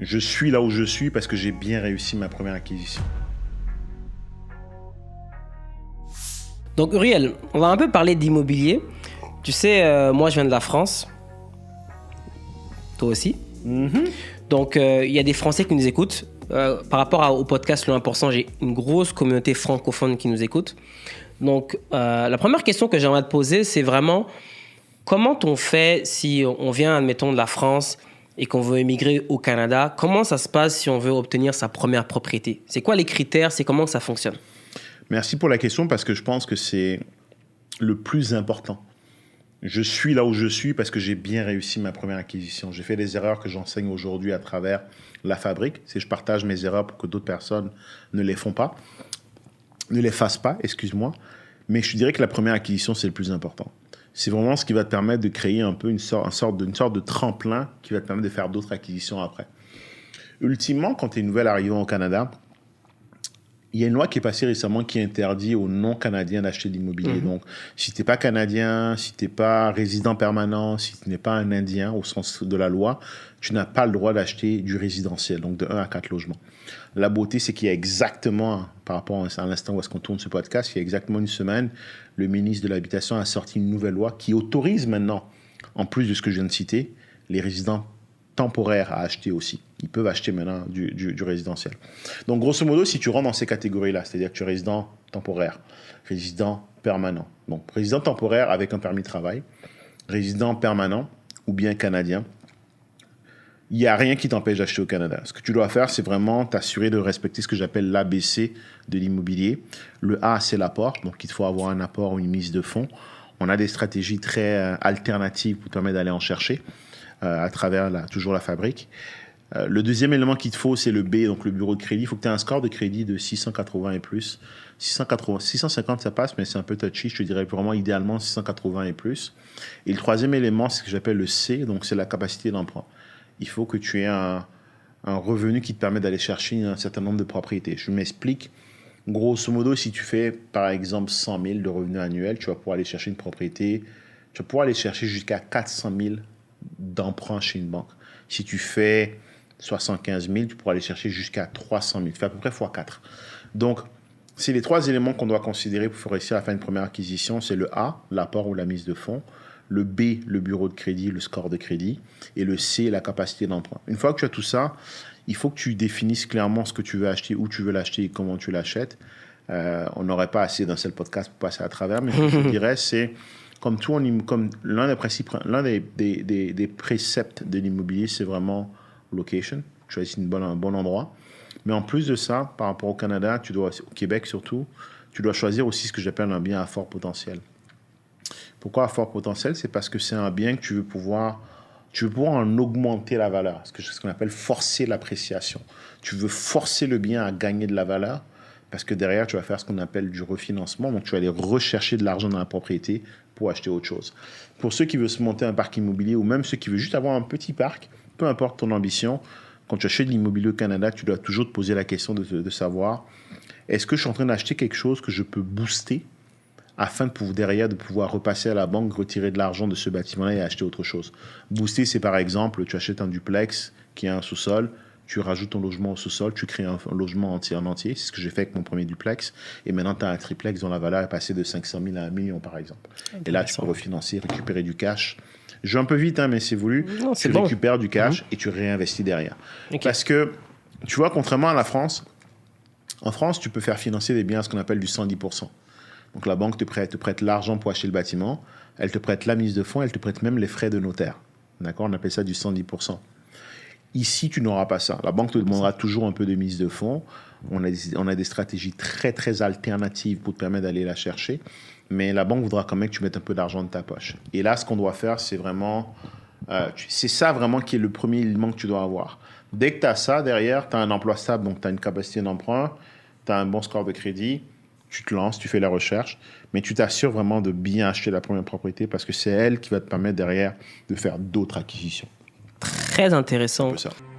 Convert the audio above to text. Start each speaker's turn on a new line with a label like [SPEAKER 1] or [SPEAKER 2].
[SPEAKER 1] je suis là où je suis parce que j'ai bien réussi ma première acquisition.
[SPEAKER 2] Donc Uriel, on va un peu parler d'immobilier. Tu sais, euh, moi je viens de la France. Toi aussi. Mhm. Donc euh, il y a des Français qui nous écoutent. Euh, par rapport au podcast Le 1%, j'ai une grosse communauté francophone qui nous écoute. Donc la première question que j'aimerais te poser, c'est vraiment comment on fait si on vient, admettons, de la France et qu'on veut émigrer au Canada, comment ça se passe si on veut obtenir sa première propriété C'est quoi les critères C'est comment ça fonctionne
[SPEAKER 1] Merci pour la question parce que je pense que c'est le plus important. Je suis là où je suis parce que j'ai bien réussi ma première acquisition. J'ai fait les erreurs que j'enseigne aujourd'hui à travers la fabrique. C'est je partage mes erreurs pour que d'autres personnes ne les font pas, ne les fassent pas, excuse-moi. Mais je dirais que la première acquisition, c'est le plus important c'est vraiment ce qui va te permettre de créer un peu une sorte, une sorte, de, tremplin qui va te permettre de faire d'autres acquisitions après. Ultimement, quand tu es nouvelle arrivant au Canada, il y a une loi qui est passée récemment qui interdit aux non-Canadiens d'acheter de l'immobilier. Mhm. Donc, si tu n'es pas Canadien, si tu n'es pas résident permanent, si tu n'es pas un Indien au sens de la loi, tu n'as pas le droit d'acheter du résidentiel, donc de 1 à 4 logements. La beauté, c'est qu'il y a exactement, par rapport à l'instant où est-ce qu'on tourne ce podcast, il y a exactement une semaine, le ministre de l'Habitation a sorti une nouvelle loi qui autorise maintenant, en plus de ce que je viens de citer, les résidents temporaires à acheter aussi ils peuvent acheter maintenant du, résidentiel. Donc, grosso modo, si tu rentres dans ces catégories-là, c'est-à-dire que tu es résident temporaire, résident permanent. Donc, résident temporaire avec un permis de travail, résident permanent ou bien canadien, il n'y a rien qui t'empêche d'acheter au Canada. Ce que tu dois faire, c'est vraiment t'assurer de respecter ce que j'appelle l'ABC de l'immobilier. Le A, c'est l'apport, donc il faut avoir un apport ou une mise de fonds. On a des stratégies très euh, alternatives pour te permettre d'aller en chercher euh, à travers toujours la fabrique. Euh, le deuxième élément qu'il te faut, c'est le B, donc le bureau de crédit. Il faut que tu aies un score de crédit de 680 et plus. 680, 650, ça passe, mais c'est un peu touchy. Je te dirais vraiment idéalement 680 et plus. Et le troisième élément, c'est ce que j'appelle le C, donc c'est la capacité d'emprunt. Il faut que tu aies un, revenu qui te permet d'aller chercher un certain nombre de propriétés. Je m'explique. Grosso modo, si tu fais par exemple 100 000 de revenus annuels, tu vas pouvoir aller chercher une propriété, tu vas pouvoir aller chercher jusqu'à 400 000 d'emprunt chez une banque. Si tu fais 75 000, tu pourras aller chercher jusqu'à 300 000. Tu à peu près x4. Donc, c'est les trois éléments qu'on doit considérer pour réussir à faire une première acquisition. C'est le A, l'apport ou la mise de fonds. Le B, le bureau de crédit, le score de crédit. Et le C, la capacité d'emprunt. Une fois que tu as tout ça, il faut que tu définisses clairement ce que tu veux acheter, où tu veux l'acheter et comment tu l'achètes. Euh, on n'aurait pas assez d'un seul podcast pour passer à travers, mais je dirais, c'est comme tout, l'un des, l'un des, des, des, des préceptes de l'immobilier, c'est vraiment location, choisis une bonne, un bon endroit. Mais en plus de ça, par rapport au Canada, tu dois, au Québec surtout, tu dois choisir aussi ce que j'appelle un bien à fort potentiel. Pourquoi à fort potentiel C'est parce que c'est un bien que tu veux pouvoir, tu veux pouvoir en augmenter la valeur, ce qu'on appelle forcer l'appréciation. Tu veux forcer le bien à gagner de la valeur parce que derrière, tu vas faire ce qu'on appelle du refinancement. Donc, tu vas aller rechercher de l'argent dans la propriété pour acheter autre chose. Pour ceux qui veulent se monter un parc immobilier ou même ceux qui veulent juste avoir un petit parc, peu importe ton ambition, quand tu achètes de l'immobilier au Canada, tu dois toujours te poser la question de, savoir est-ce que je suis en train d'acheter quelque chose que je peux booster afin de pouvoir, derrière de pouvoir repasser à la banque, retirer de l'argent de ce bâtiment-là et acheter autre chose. Booster, c'est par exemple, tu achètes un duplex qui a un sous-sol, tu rajoutes ton logement au sous-sol, tu crées un, logement entier en entier. C'est ce que j'ai fait avec mon premier duplex. Et maintenant, tu as un triplex dont la valeur est passée de 500 000 à 1 million, par exemple. Et là, tu peux refinancer, récupérer du cash je vais un peu vite, hein, mais c'est voulu. tu récupères du cash mhm. et tu réinvestis derrière. Parce que, tu vois, contrairement à la France, en France, tu peux faire financer des biens à ce qu'on appelle du 110%. Donc la banque te prête, te prête l'argent pour acheter le bâtiment, elle te prête la mise de fonds, elle te prête même les frais de notaire. D'accord On appelle ça du 110%. Ici, tu n'auras pas ça. La banque te demandera toujours un peu de mise de fonds. On a, des, stratégies très, très alternatives pour te permettre d'aller la chercher. Mais la banque voudra quand même que tu mettes un peu d'argent de ta poche. Et là, ce qu'on doit faire, c'est vraiment. Euh, c'est ça vraiment qui est le premier élément que tu dois avoir. Dès que tu as ça, derrière, tu as un emploi stable, donc tu as une capacité d'emprunt, tu as un bon score de crédit, tu te lances, tu fais la recherche, mais tu t'assures vraiment de bien acheter la première propriété parce que c'est elle qui va te permettre derrière de faire d'autres acquisitions.
[SPEAKER 2] Très intéressant. ça.